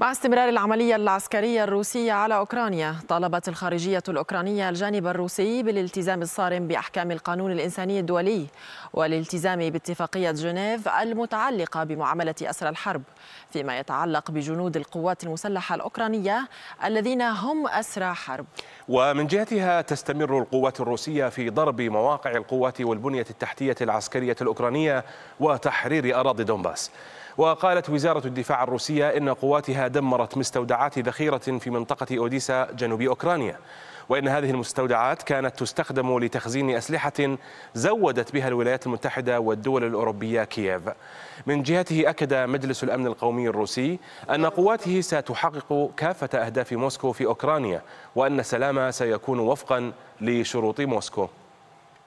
مع استمرار العملية العسكرية الروسية على أوكرانيا طالبت الخارجية الأوكرانية الجانب الروسي بالالتزام الصارم بأحكام القانون الإنساني الدولي والالتزام باتفاقية جنيف المتعلقة بمعاملة أسرى الحرب فيما يتعلق بجنود القوات المسلحة الأوكرانية الذين هم أسرى حرب ومن جهتها تستمر القوات الروسية في ضرب مواقع القوات والبنية التحتية العسكرية الأوكرانية وتحرير أراضي دونباس وقالت وزارة الدفاع الروسية إن قواتها دمرت مستودعات ذخيرة في منطقة أوديسا جنوب أوكرانيا وإن هذه المستودعات كانت تستخدم لتخزين أسلحة زودت بها الولايات المتحدة والدول الأوروبية كييف من جهته أكد مجلس الأمن القومي الروسي أن قواته ستحقق كافة أهداف موسكو في أوكرانيا وأن السلام سيكون وفقا لشروط موسكو